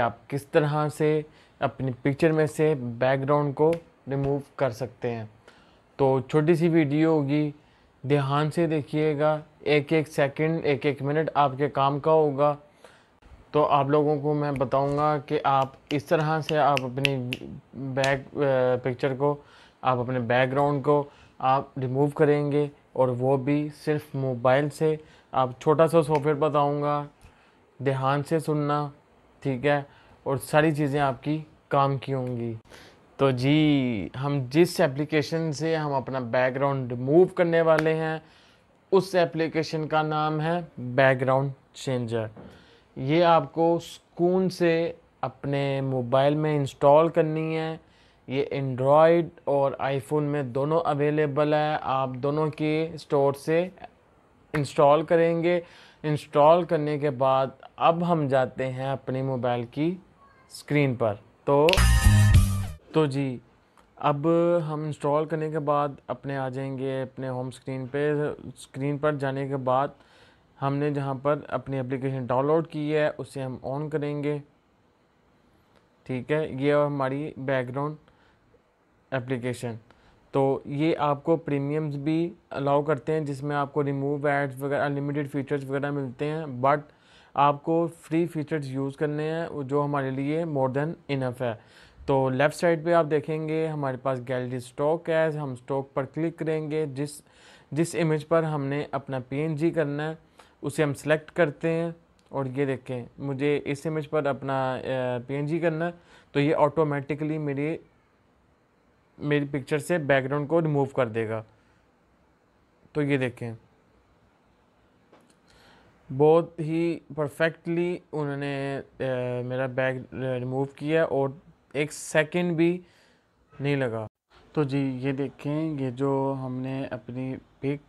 आप किस तरह से अपनी पिक्चर में से बैकग्राउंड को रिमूव कर सकते हैं तो छोटी सी वीडियो होगी ध्यान से देखिएगा एक एक सेकंड एक एक मिनट आपके काम का होगा तो आप लोगों को मैं बताऊंगा कि आप इस तरह से आप अपनी बैक पिक्चर को आप अपने बैकग्राउंड को आप रिमूव करेंगे और वो भी सिर्फ मोबाइल से आप छोटा सा सॉफ्टवेयर बताऊंगा ध्यान से सुनना ठीक है और सारी चीज़ें आपकी काम की होंगी तो जी हम जिस एप्लीकेशन से हम अपना बैकग्राउंड रिमूव करने वाले हैं उस एप्लीकेशन का नाम है बैकग्राउंड चेंजर ये आपको सुकून से अपने मोबाइल में इंस्टॉल करनी है ये एंड्रॉयड और आईफोन में दोनों अवेलेबल है आप दोनों के स्टोर से इंस्टॉल करेंगे इंस्टॉल करने के बाद अब हम जाते हैं अपने मोबाइल की स्क्रीन पर तो तो जी अब हम इंस्टॉल करने के बाद अपने आ जाएंगे अपने होम स्क्रीन पे स्क्रीन पर जाने के बाद हमने जहाँ पर अपनी एप्लीकेशन डाउनलोड की है उसे हम ऑन करेंगे ठीक है ये हमारी बैकग्राउंड एप्लीकेशन तो ये आपको प्रीमियम्स भी अलाउ करते हैं जिसमें आपको रिमूव एड्स वगैरह अनलिमिटेड फ़ीचर्स वगैरह मिलते हैं बट आपको फ्री फीचर्स यूज़ करने हैं जो हमारे लिए मोर देन इनफ है तो लेफ़्ट साइड पे आप देखेंगे हमारे पास गैलरी स्टॉक है हम स्टॉक पर क्लिक करेंगे जिस जिस इमेज पर हमने अपना पी करना है उसे हम सेलेक्ट करते हैं और ये देखें मुझे इस इमेज पर अपना पी करना है तो ये ऑटोमेटिकली मेरी मेरी पिक्चर से बैकग्राउंड को रिमूव कर देगा तो ये देखें बहुत ही परफेक्टली उन्होंने मेरा बैग रिमूव किया और एक सेकंड भी नहीं लगा तो जी ये देखें ये जो हमने अपनी पिक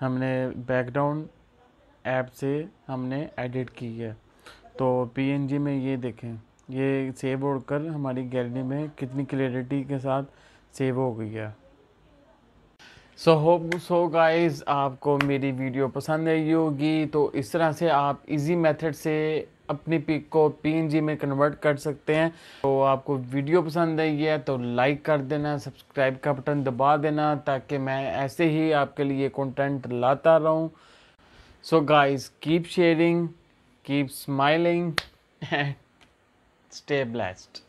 हमने बैकग्राउंड ऐप से हमने एडिट की है तो पीएनजी में ये देखें ये सेव होकर हमारी गैलरी में कितनी क्लियरिटी के साथ सेव हो गई है सो होप सो गाइस आपको मेरी वीडियो पसंद आई होगी तो इस तरह से आप इजी मेथड से अपनी पिक को पीएनजी में कन्वर्ट कर सकते हैं तो आपको वीडियो पसंद आई है तो लाइक कर देना सब्सक्राइब का बटन दबा देना ताकि मैं ऐसे ही आपके लिए कंटेंट लाता रहूं so guys keep sharing keep smiling and stabilized